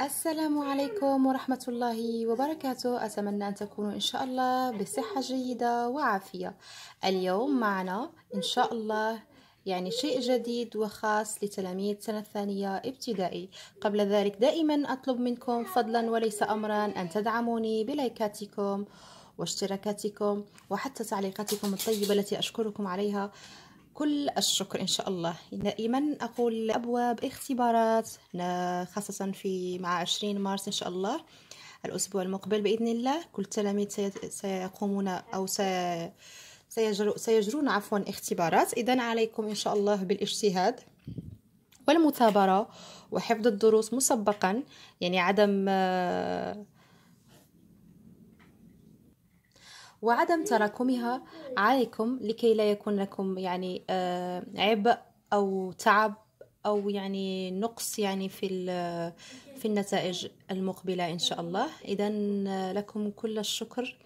السلام عليكم ورحمة الله وبركاته أتمنى أن تكونوا إن شاء الله بصحة جيدة وعافية اليوم معنا إن شاء الله يعني شيء جديد وخاص لتلاميذ سنة ثانية ابتدائي قبل ذلك دائما أطلب منكم فضلا وليس أمرا أن تدعموني بلايكاتكم واشتراكاتكم وحتى تعليقاتكم الطيبة التي أشكركم عليها كل الشكر إن شاء الله دائما أقول أبواب اختبارات خاصة في مع 20 مارس إن شاء الله الأسبوع المقبل بإذن الله كل التلاميذ سيقومون أو سيجرون عفوا اختبارات إذا عليكم إن شاء الله بالاجتهاد والمثابرة وحفظ الدروس مسبقا يعني عدم آه وعدم تراكمها عليكم لكي لا يكون لكم يعني آه، عبء أو تعب أو يعني نقص يعني في في النتائج المقبلة إن شاء الله إذا آه، لكم كل الشكر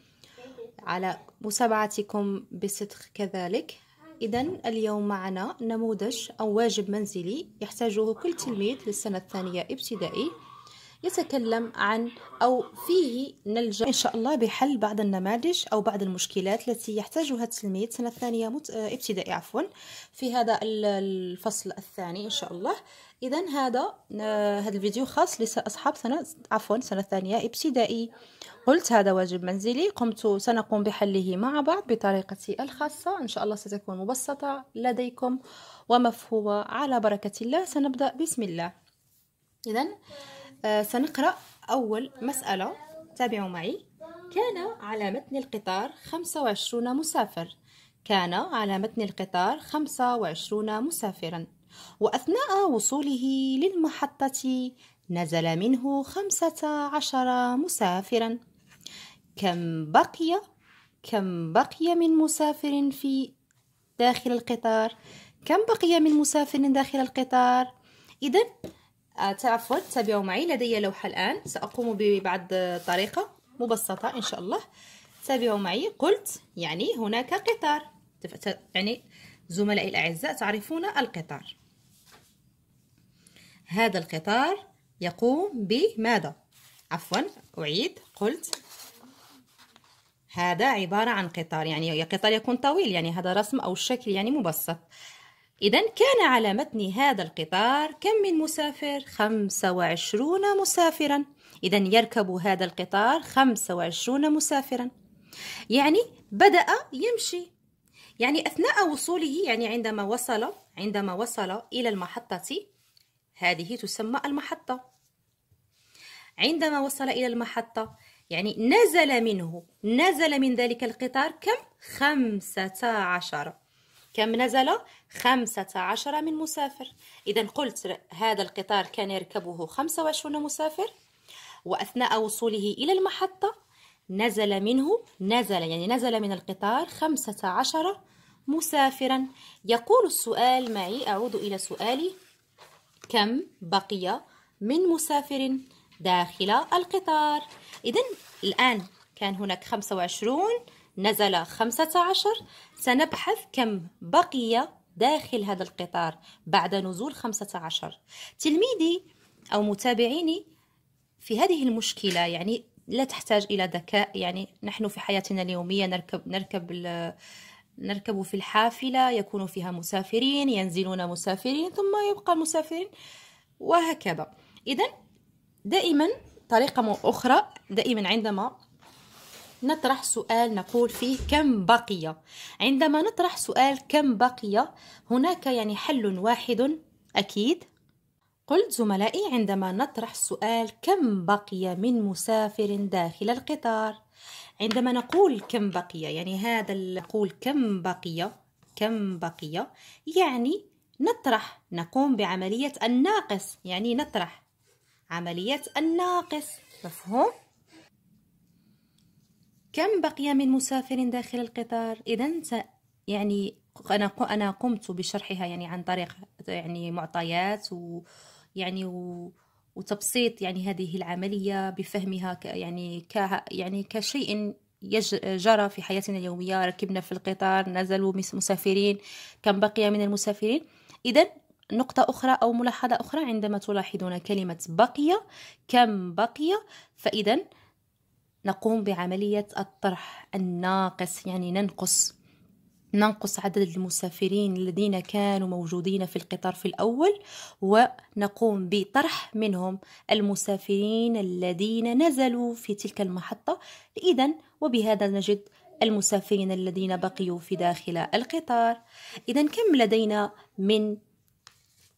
على متابعتكم بصدق كذلك إذا اليوم معنا نموذج أو واجب منزلي يحتاجه كل تلميذ للسنة الثانية ابتدائي يتكلم عن أو فيه نلجأ إن شاء الله بحل بعض النماذج أو بعض المشكلات التي يحتاجها التلميذ سنة ثانية مت... آه، ابتدائي عفوا في هذا الفصل الثاني إن شاء الله إذا هذا آه، هذا الفيديو خاص لأصحاب سنة عفوا سنة ثانية ابتدائي قلت هذا واجب منزلي قمت سنقوم بحله مع بعض بطريقتي الخاصة إن شاء الله ستكون مبسطة لديكم ومفهومة على بركة الله سنبدأ بسم الله إذا آه، سنقرأ أول مسألة تابعوا معي كان على متن القطار 25 مسافر كان على متن القطار 25 مسافرا وأثناء وصوله للمحطة نزل منه 15 مسافرا كم بقي كم بقي من مسافر في داخل القطار كم بقي من مسافر داخل القطار إذا عفوا تابعوا معي لدي لوحة الآن سأقوم ببعض طريقة مبسطة إن شاء الله تابعوا معي قلت يعني هناك قطار يعني زملائي الأعزاء تعرفون القطار هذا القطار يقوم بماذا عفوا أعيد قلت هذا عبارة عن قطار يعني قطار يكون طويل يعني هذا رسم أو شكل يعني مبسط إذا كان على متن هذا القطار كم من مسافر؟ 25 مسافرا إذا يركب هذا القطار 25 مسافرا يعني بدأ يمشي يعني أثناء وصوله يعني عندما وصل عندما وصل إلى المحطة هذه تسمى المحطة عندما وصل إلى المحطة يعني نزل منه نزل من ذلك القطار كم؟ خمسة عشر كم نزل؟ خمسة عشر من مسافر إذا قلت هذا القطار كان يركبه خمسة وعشرون مسافر وأثناء وصوله إلى المحطة نزل منه نزل يعني نزل من القطار خمسة عشر مسافرا يقول السؤال معي أعود إلى سؤالي كم بقي من مسافر داخل القطار إذا الآن كان هناك خمسة وعشرون نزل 15 سنبحث كم بقي داخل هذا القطار بعد نزول 15 تلميذي أو متابعيني في هذه المشكلة يعني لا تحتاج إلى ذكاء يعني نحن في حياتنا اليومية نركب نركب نركب في الحافلة يكون فيها مسافرين ينزلون مسافرين ثم يبقى مسافرين وهكذا إذا دائما طريقة أخرى دائما عندما نطرح سؤال نقول فيه كم بقي عندما نطرح سؤال كم بقي هناك يعني حل واحد أكيد قلت زملائي عندما نطرح سؤال كم بقي من مسافر داخل القطار عندما نقول كم بقي يعني هذا نقول كم بقي كم بقي يعني نطرح نقوم بعملية الناقص يعني نطرح عملية الناقص مفهوم كم بقي من مسافر داخل القطار اذا يعني انا انا قمت بشرحها يعني عن طريق يعني معطيات ويعني و وتبسيط يعني هذه العملية بفهمها ك يعني ك يعني كشيء جرى في حياتنا اليومية ركبنا في القطار نزلوا مسافرين كم بقي من المسافرين إذا نقطة أخرى أو ملاحظة أخرى عندما تلاحظون كلمة بقي كم بقي فإذا نقوم بعملية الطرح الناقص يعني ننقص ننقص عدد المسافرين الذين كانوا موجودين في القطار في الأول ونقوم بطرح منهم المسافرين الذين نزلوا في تلك المحطة إذا وبهذا نجد المسافرين الذين بقيوا في داخل القطار إذا كم لدينا من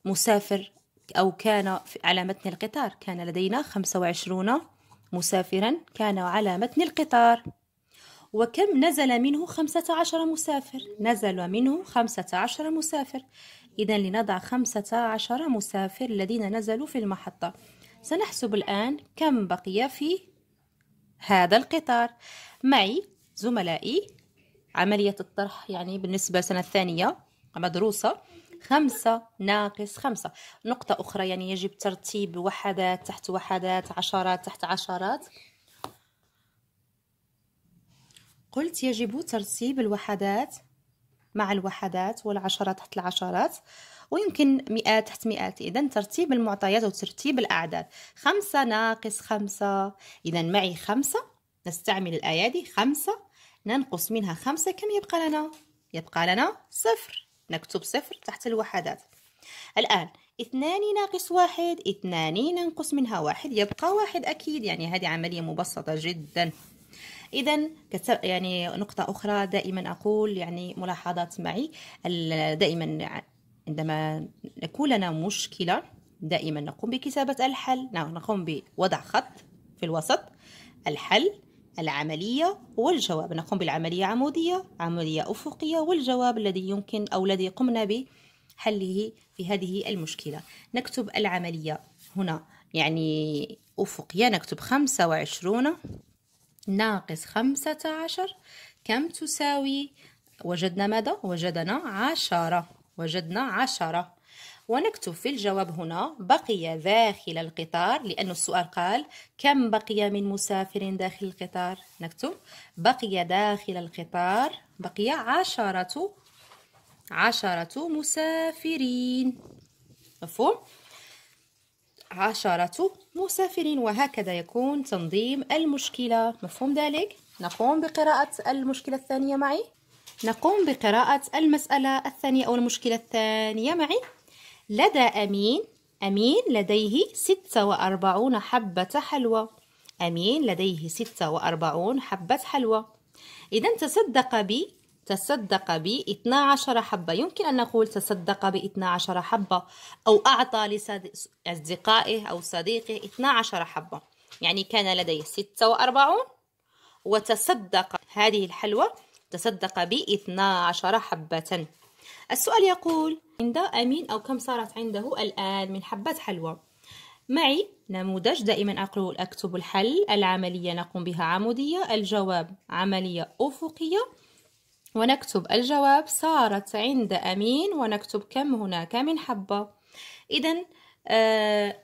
مسافر أو كان على متن القطار كان لدينا 25 مسافرا كان على متن القطار وكم نزل منه خمسة عشر مسافر نزل منه خمسة عشر مسافر إذا لنضع خمسة عشر مسافر الذين نزلوا في المحطة سنحسب الآن كم بقي في هذا القطار معي زملائي عملية الطرح يعني بالنسبة سنة الثانية مدروسة خمسة ناقص خمسة نقطة أخرى يعني يجب ترتيب وحدات تحت وحدات عشرات تحت عشرات قلت يجب ترتيب الوحدات مع الوحدات والعشرات تحت العشرات ويمكن مئات تحت مئات إذا ترتيب المعطيات وترتيب الأعداد خمسة ناقص خمسة إذا معي خمسة نستعمل الأيادي خمسة ننقص منها خمسة كم يبقى لنا؟ يبقى لنا صفر نكتب صفر تحت الوحدات الآن اثنان ناقص واحد اثنان ننقص منها واحد يبقى واحد أكيد يعني هذه عملية مبسطة جدا إذا يعني نقطة أخرى دائما أقول يعني ملاحظات معي دائما عندما نكون لنا مشكلة دائما نقوم بكتابة الحل نعم، نقوم بوضع خط في الوسط الحل العملية والجواب نقوم بالعملية عمودية عمودية أفقية والجواب الذي يمكن أو الذي قمنا بحله في هذه المشكلة نكتب العملية هنا يعني أفقية نكتب خمسة وعشرون ناقص خمسة عشر كم تساوي وجدنا ماذا؟ وجدنا عشرة وجدنا عشرة ونكتب في الجواب هنا بقي داخل القطار لأن السؤال قال كم بقي من مسافر داخل القطار نكتب بقي داخل القطار بقي عشرة عشرة مسافرين مفهوم؟ عشرة مسافرين وهكذا يكون تنظيم المشكلة مفهوم ذلك؟ نقوم بقراءة المشكلة الثانية معي نقوم بقراءة المسألة الثانية أو المشكلة الثانية معي لدى أمين أمين لديه ستة وأربعون حبة حلوى أمين لديه ستة وأربعون حبة حلوى إذا تصدق ب تصدق ب 12 حبة يمكن أن نقول تصدق ب 12 حبة أو أعطى لأصدقائه أو صديقه 12 حبة يعني كان لديه 46 وتصدق هذه الحلوى تصدق ب 12 حبة السؤال يقول عند أمين أو كم صارت عنده الآن من حبة حلوى معي نموذج دائما أقول أكتب الحل العملية نقوم بها عمودية الجواب عملية أفقية ونكتب الجواب صارت عند أمين ونكتب كم هناك من حبة إذا آه،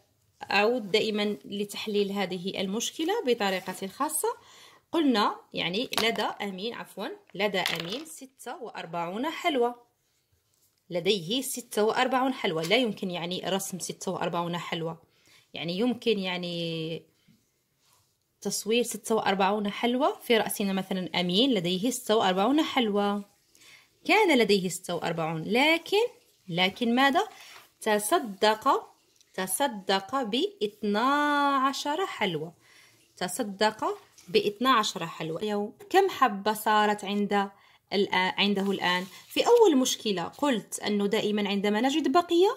أعود دائما لتحليل هذه المشكلة بطريقة الخاصة قلنا يعني لدى أمين عفوا لدى أمين ستة وأربعون حلوة لديه ستة وأربعون حلوة لا يمكن يعني رسم ستة وأربعون حلوة يعني يمكن يعني تصوير ستة وأربعون حلوة في رأسنا مثلا أمين لديه ستة وأربعون حلوة كان لديه ستة وأربعون لكن لكن ماذا تصدق تصدق باثنا عشر حلوة تصدق باثنا عشر حلوة كم حبة صارت عند عنده الآن في أول مشكلة قلت أنه دائما عندما نجد بقية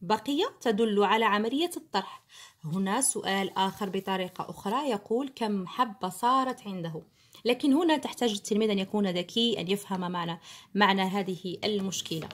بقية تدل على عملية الطرح هنا سؤال آخر بطريقة أخرى يقول كم حبة صارت عنده لكن هنا تحتاج التلميذ أن يكون ذكي أن يفهم معنى معنى هذه المشكلة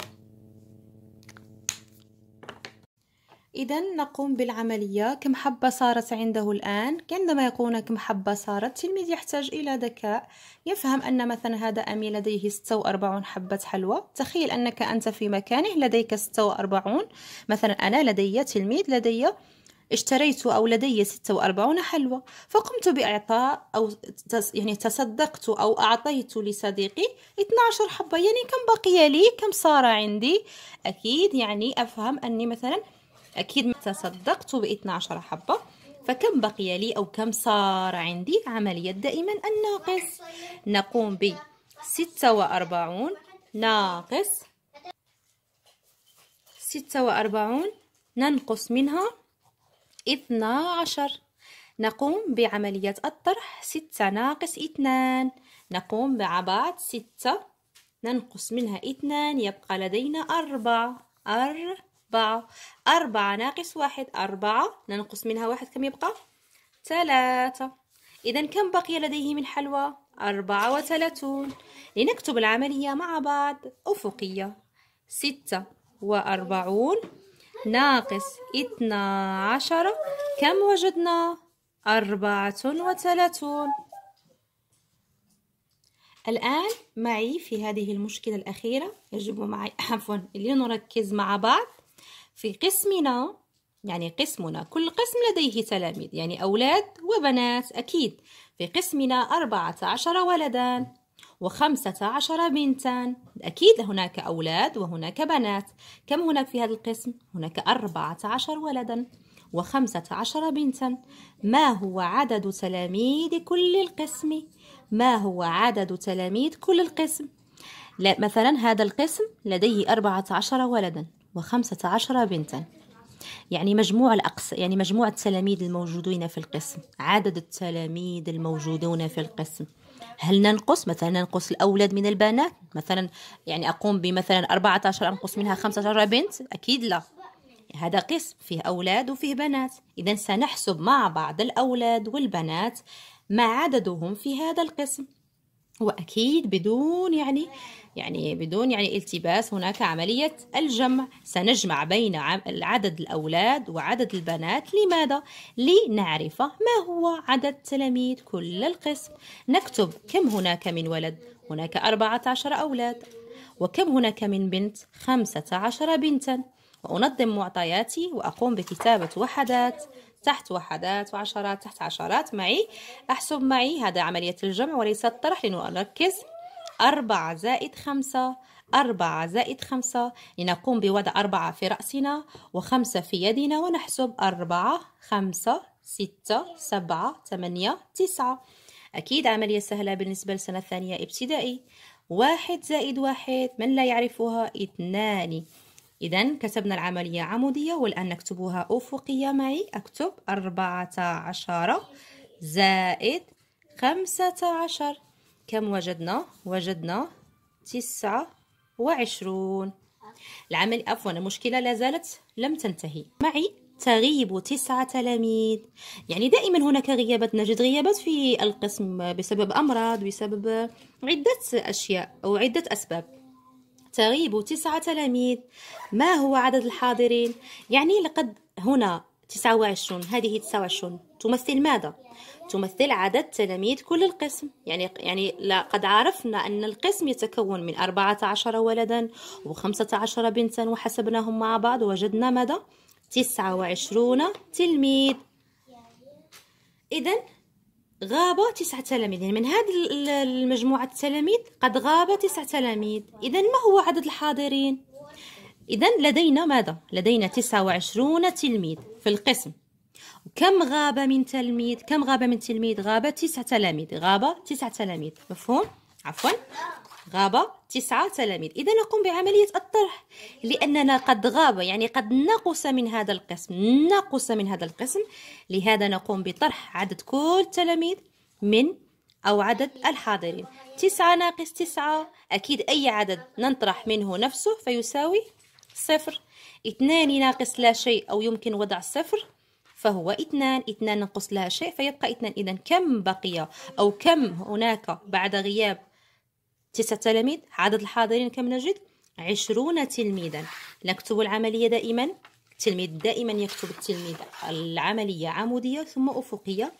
إذا نقوم بالعملية كم حبة صارت عنده الآن عندما يكون كم حبة صارت التلميذ يحتاج إلى ذكاء يفهم أن مثلا هذا أمي لديه 46 حبة حلوى تخيل أنك أنت في مكانه لديك 46 مثلا أنا لدي تلميذ لدي اشتريت أو لدي 46 حلوى فقمت بإعطاء أو يعني تصدقت أو أعطيت لصديقي 12 حبة يعني كم بقي لي كم صار عندي أكيد يعني أفهم أني مثلا أكيد تصدقت ب 12 حبة فكم بقي لي أو كم صار عندي عملية دائما الناقص نقوم ب 46 ناقص 46 ننقص منها 12 نقوم بعملية الطرح 6 ناقص 2 نقوم بعباد 6 ننقص منها 2 يبقى لدينا 4 4 أربعة أربعة ناقص واحد أربعة ننقص منها واحد كم يبقى ثلاثة إذا كم بقي لديه من حلوى أربعة وثلاثون لنكتب العملية مع بعض أفقية ستة وأربعون ناقص اثنا عشر كم وجدنا أربعة وثلاثون الآن معي في هذه المشكلة الأخيرة يجب معي عفوا لنركز مع بعض في قسمنا يعني قسمنا كل قسم لديه تلاميذ يعني أولاد وبنات أكيد في قسمنا أربعة عشر ولدان وخمسة عشر بنتان أكيد هناك أولاد وهناك بنات كم هناك في هذا القسم؟ هناك أربعة عشر ولدا وخمسة عشر بنتا ما هو عدد تلاميذ كل القسم؟ ما هو عدد تلاميذ كل القسم؟ لا مثلا هذا القسم لديه أربعة عشر ولدا وخمسة عشر بنتا يعني مجموع الأقس يعني مجموع التلاميذ الموجودين في القسم عدد التلاميذ الموجودون في القسم هل ننقص مثلا ننقص الأولاد من البنات مثلا يعني أقوم بمثلا 14 أنقص منها 15 بنت أكيد لا هذا قسم فيه أولاد وفيه بنات إذا سنحسب مع بعض الأولاد والبنات ما عددهم في هذا القسم وأكيد بدون يعني يعني بدون يعني التباس هناك عملية الجمع سنجمع بين عدد الأولاد وعدد البنات لماذا؟ لنعرف ما هو عدد تلاميذ كل القسم نكتب كم هناك من ولد؟ هناك 14 أولاد وكم هناك من بنت؟ 15 بنتا وأنظم معطياتي وأقوم بكتابة وحدات تحت وحدات وعشرات تحت عشرات معي أحسب معي هذا عملية الجمع وليس الطرح لنركز أربعة زائد خمسة أربعة زائد خمسة لنقوم بوضع أربعة في رأسنا وخمسة في يدنا ونحسب أربعة خمسة ستة سبعة ثمانية تسعة أكيد عملية سهلة بالنسبة للسنة الثانية ابتدائي واحد زائد واحد من لا يعرفها اثنان إذا كتبنا العملية عمودية والآن نكتبها أفقية معي أكتب أربعة عشر زائد خمسة عشر كم وجدنا؟ وجدنا تسعة وعشرون العمل عفوا المشكلة لازالت لم تنتهي معي تغيب تسعة تلاميذ يعني دائما هناك غيابات نجد غيابات في القسم بسبب أمراض بسبب عدة أشياء أو عدة أسباب تغيب تسعة تلاميذ ما هو عدد الحاضرين؟ يعني لقد هنا 29 هذه 29 تمثل ماذا؟ تمثل عدد تلاميذ كل القسم يعني يعني لقد عرفنا أن القسم يتكون من 14 ولدا و15 بنتا وحسبناهم مع بعض وجدنا ماذا؟ 29 تلميذ إذا غاب تسعة تلاميذ يعني من هذه المجموعة التلاميذ قد غاب تسعة تلاميذ إذا ما هو عدد الحاضرين؟ إذا لدينا ماذا؟ لدينا تسعة وعشرون تلميذ في القسم كم غاب من تلميذ؟ كم غاب من تلميذ؟ غاب تسعة تلاميذ غاب تسعة تلاميذ مفهوم؟ عفوا غاب تسعة تلاميذ إذا نقوم بعملية الطرح لأننا قد غاب يعني قد نقص من هذا القسم نقص من هذا القسم لهذا نقوم بطرح عدد كل التلاميذ من أو عدد الحاضرين تسعة ناقص تسعة أكيد أي عدد نطرح منه نفسه فيساوي صفر اثنان ناقص لا شيء أو يمكن وضع صفر فهو اثنان اثنان ننقص لها شيء فيبقى اثنان إذا كم بقي أو كم هناك بعد غياب تسعة تلاميذ عدد الحاضرين كم نجد عشرون تلميذا نكتب العملية دائما التلميذ دائما يكتب التلميذ العملية عمودية ثم أفقية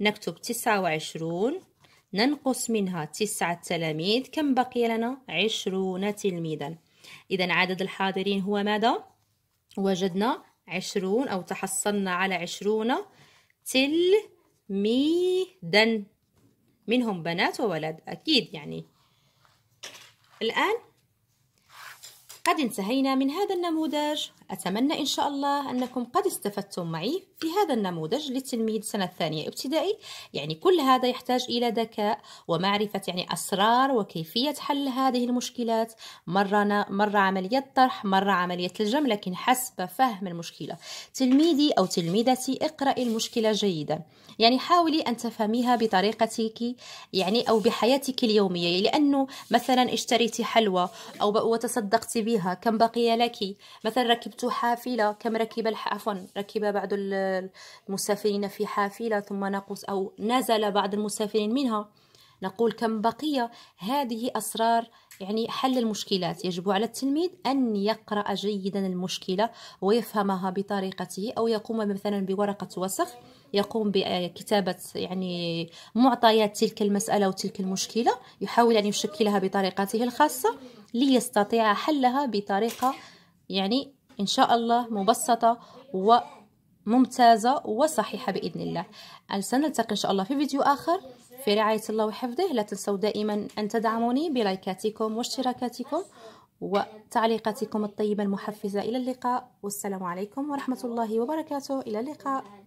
نكتب تسعة وعشرون ننقص منها تسعة تلاميذ كم بقي لنا عشرون تلميذا إذا عدد الحاضرين هو ماذا وجدنا عشرون أو تحصلنا على عشرون تلميذا منهم بنات وولد أكيد يعني الآن قد انتهينا من هذا النموذج أتمنى إن شاء الله أنكم قد استفدتم معي في هذا النموذج للتلميذ سنة الثانية ابتدائي يعني كل هذا يحتاج إلى ذكاء ومعرفة يعني أسرار وكيفية حل هذه المشكلات مرة, مرة عملية طرح مرة عملية الجمع لكن حسب فهم المشكلة تلميذي أو تلميذتي اقرأي المشكلة جيدا يعني حاولي أن تفهميها بطريقتك يعني أو بحياتك اليومية لأنه مثلا اشتريتي حلوى أو وتصدقتي بها كم بقي لك مثلا ركبت ركبت حافلة كم ركب عفوا ركب بعض المسافرين في حافلة ثم نقص أو نزل بعض المسافرين منها نقول كم بقي هذه أسرار يعني حل المشكلات يجب على التلميذ أن يقرأ جيدا المشكلة ويفهمها بطريقته أو يقوم مثلا بورقة وسخ يقوم بكتابة يعني معطيات تلك المسألة وتلك المشكلة يحاول أن يشكلها بطريقته الخاصة ليستطيع حلها بطريقة يعني إن شاء الله مبسطة وممتازة وصحيحة بإذن الله سنلتقي إن شاء الله في فيديو آخر في رعاية الله وحفظه لا تنسوا دائما أن تدعموني بلايكاتكم واشتراكاتكم وتعليقاتكم الطيبة المحفزة إلى اللقاء والسلام عليكم ورحمة الله وبركاته إلى اللقاء